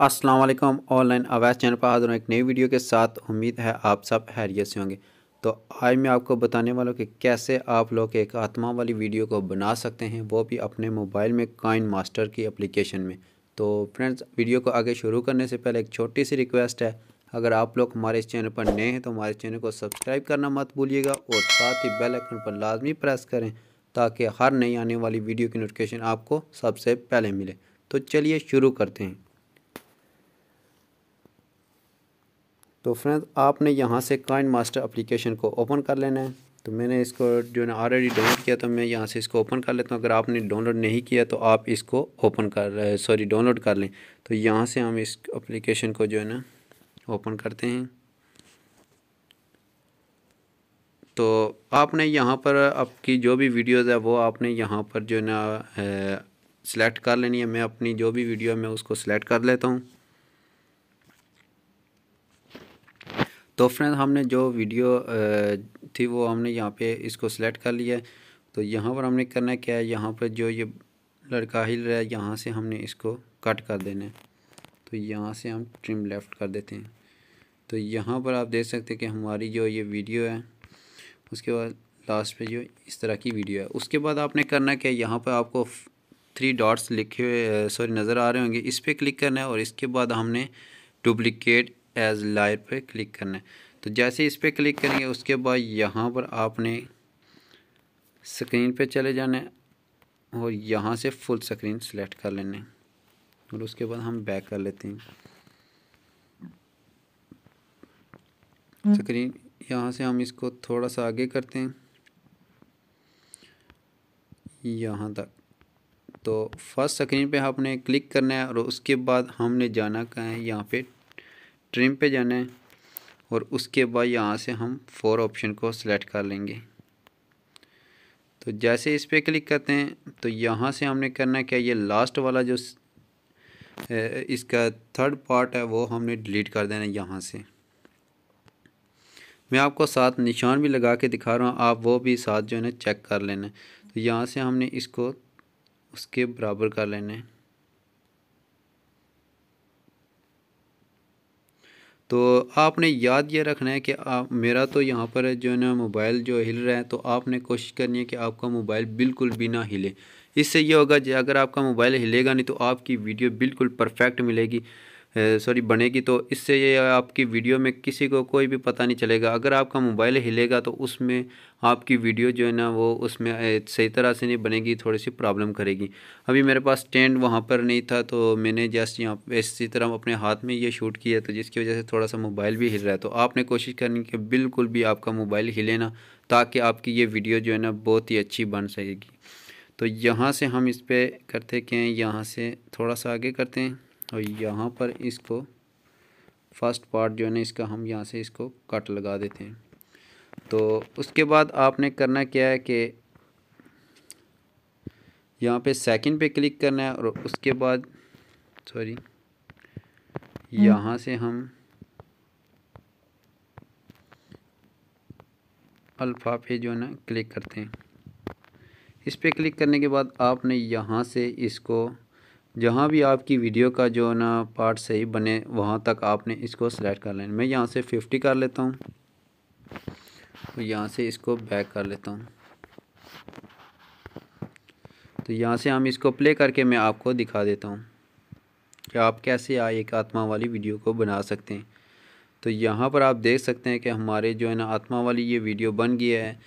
अस्सलाम वालेकुम ऑनलाइन अवैध चैनल पर हाजिर हूँ एक नई वीडियो के साथ उम्मीद है आप सब हैरियत से होंगे तो आज मैं आपको बताने वाला हूँ कि कैसे आप लोग एक आत्मा वाली वीडियो को बना सकते हैं वो भी अपने मोबाइल में काइन मास्टर की एप्लीकेशन में तो फ्रेंड्स वीडियो को आगे शुरू करने से पहले एक छोटी सी रिक्वेस्ट है अगर आप लोग हमारे इस चैनल पर नए हैं तो हमारे चैनल को सब्सक्राइब करना मत भूलिएगा और साथ ही बेल आइकन पर लाजमी प्रेस करें ताकि हर नई आने वाली वीडियो की नोटिफिकेशन आपको सबसे पहले मिले तो चलिए शुरू करते हैं तो फ्रेंड आपने यहाँ से काइन मास्टर अप्लीकेशन को ओपन कर लेना है तो मैंने इसको जो है ऑलरेडी डाउनलोड किया तो मैं यहाँ से इसको ओपन कर लेता हूँ अगर आपने डाउनलोड नहीं किया तो आप इसको ओपन कर सॉरी डाउनलोड कर लें तो यहाँ से हम इस अप्लीकेशन को जो है ना ओपन करते हैं तो आपने यहाँ पर आपकी जो भी वीडियोस है वो आपने यहाँ पर जो है ना सिलेक्ट कर लेनी है मैं अपनी जो भी वीडियो है मैं उसको सिलेक्ट कर लेता हूँ तो फ्रेंड हमने जो वीडियो थी वो हमने यहाँ पे इसको सिलेक्ट कर लिया तो यहाँ पर हमने करना क्या है यहाँ पर जो ये लड़का हिल रहा है यहाँ से हमने इसको कट कर देना है तो यहाँ से हम ट्रिम लेफ़्ट कर देते हैं तो यहाँ पर आप देख सकते हैं कि हमारी जो ये वीडियो है उसके बाद लास्ट पे जो इस तरह की वीडियो है उसके बाद आपने करना क्या है यहाँ पर आपको थ्री डॉट्स लिखे हुए सॉरी नज़र आ रहे होंगे इस पर क्लिक करना है और इसके बाद हमने डुप्लिकेट एज लायर पे क्लिक करना है तो जैसे इस पर क्लिक करेंगे उसके बाद यहाँ पर आपने स्क्रीन पे चले जाना है और यहाँ से फुल स्क्रीन सेलेक्ट कर लेना है और उसके बाद हम बैक कर लेते हैं स्क्रीन हम्म। यहाँ से हम इसको थोड़ा सा आगे करते हैं यहाँ तक तो फर्स्ट स्क्रीन पे आपने क्लिक करना है और उसके बाद हमने जाना कहाँ है यहाँ पे ट्रिम पे जाना है और उसके बाद यहाँ से हम फोर ऑप्शन को सिलेक्ट कर लेंगे तो जैसे इस पर क्लिक करते हैं तो यहाँ से हमने करना है क्या ये लास्ट वाला जो इसका थर्ड पार्ट है वो हमने डिलीट कर देना है यहाँ से मैं आपको साथ निशान भी लगा के दिखा रहा हूँ आप वो भी साथ जो है ना चेक कर लेना है तो यहाँ से हमने इसको उसके बराबर कर लेना है तो आपने याद ये रखना है कि आप मेरा तो यहाँ पर जो है ना मोबाइल जो हिल रहा है तो आपने कोशिश करनी है कि आपका मोबाइल बिल्कुल भी ना हिले इससे ये होगा अगर आपका मोबाइल हिलेगा नहीं तो आपकी वीडियो बिल्कुल परफेक्ट मिलेगी सॉरी बनेगी तो इससे ये आपकी वीडियो में किसी को कोई भी पता नहीं चलेगा अगर आपका मोबाइल हिलेगा तो उसमें आपकी वीडियो जो है ना वो उसमें सही तरह से नहीं बनेगी थोड़ी सी प्रॉब्लम करेगी अभी मेरे पास स्टैंड वहाँ पर नहीं था तो मैंने जस्ट यहाँ इसी तरह अपने हाथ में ये शूट किया तो जिसकी वजह से थोड़ा सा मोबाइल भी हिल रहा है तो आपने कोशिश करनी कि बिल्कुल भी आपका मोबाइल हिले ना ताकि आपकी ये वीडियो जो है ना बहुत ही अच्छी बन सकेगी तो यहाँ से हम इस पर करते क्या यहाँ से थोड़ा सा आगे करते हैं और तो यहाँ पर इसको फर्स्ट पार्ट जो है ना इसका हम यहाँ से इसको कट लगा देते हैं तो उसके बाद आपने करना क्या है कि यहाँ पे सेकंड पे क्लिक करना है और उसके बाद सॉरी हम्म। यहाँ से हम अल्फ़ा पे जो है ना क्लिक करते हैं इस पर क्लिक करने के बाद आपने यहाँ से इसको जहाँ भी आपकी वीडियो का जो ना पार्ट सही बने वहाँ तक आपने इसको सेलेक्ट कर लेना मैं यहाँ से फिफ्टी कर लेता हूँ यहाँ से इसको बैक कर लेता हूँ तो यहाँ से हम इसको प्ले करके मैं आपको दिखा देता हूँ कि आप कैसे आ एक आत्मा वाली वीडियो को बना सकते हैं तो यहाँ पर आप देख सकते हैं कि हमारे जो है ना आत्मा वाली ये वीडियो बन गया है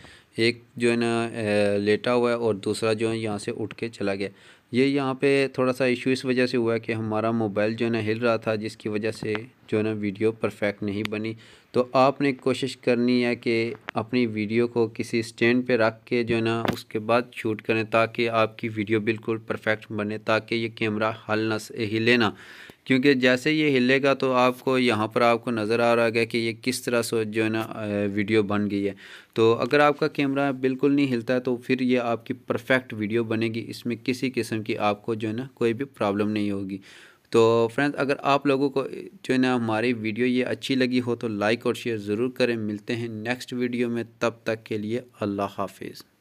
एक जो है ना लेटा हुआ है और दूसरा जो है यहाँ से उठ के चला गया ये यहाँ पे थोड़ा सा इशू इस वजह से हुआ कि हमारा मोबाइल जो है ना हिल रहा था जिसकी वजह से जो है ना वीडियो परफेक्ट नहीं बनी तो आपने कोशिश करनी है कि अपनी वीडियो को किसी स्टैंड पे रख के जो है ना उसके बाद शूट करें ताकि आपकी वीडियो बिल्कुल परफेक्ट बने ताकि ये कैमरा हल न हिले ना क्योंकि जैसे ये हिलेगा तो आपको यहाँ पर आपको नज़र आ रहा है कि ये किस तरह से जो है ना वीडियो बन गई है तो अगर आपका कैमरा बिल्कुल नहीं हिलता है तो फिर ये आपकी परफेक्ट वीडियो बनेगी इसमें किसी किस्म की आपको जो है ना कोई भी प्रॉब्लम नहीं होगी तो फ्रेंड्स अगर आप लोगों को जो है ना हमारी वीडियो ये अच्छी लगी हो तो लाइक और शेयर ज़रूर करें मिलते हैं नेक्स्ट वीडियो में तब तक के लिए अल्लाह हाफिज़